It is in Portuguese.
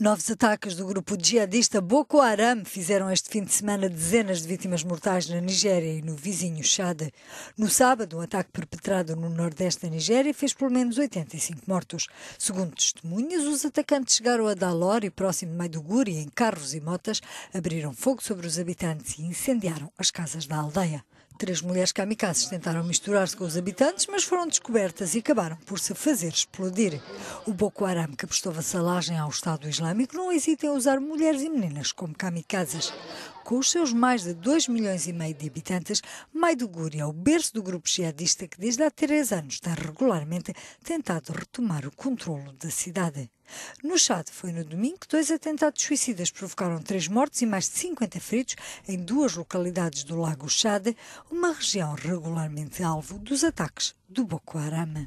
Novos ataques do grupo jihadista Boko Haram fizeram este fim de semana dezenas de vítimas mortais na Nigéria e no vizinho Chad. No sábado, um ataque perpetrado no nordeste da Nigéria fez pelo menos 85 mortos. Segundo testemunhas, os atacantes chegaram a Dalor e próximo de Maiduguri em carros e motas, abriram fogo sobre os habitantes e incendiaram as casas da aldeia. Três mulheres kamikazes tentaram misturar-se com os habitantes, mas foram descobertas e acabaram por se fazer explodir. O Boko Haram, que prestou vassalagem ao Estado Islâmico, não hesita em usar mulheres e meninas como kamikazes. Com os seus mais de 2 milhões e meio de habitantes, Maiduguri é o berço do grupo jihadista que desde há três anos tem regularmente tentado retomar o controlo da cidade. No Chad, foi no domingo que dois atentados suicidas provocaram três mortes e mais de 50 feridos em duas localidades do Lago Chad, uma região regularmente alvo dos ataques do Boko Haram.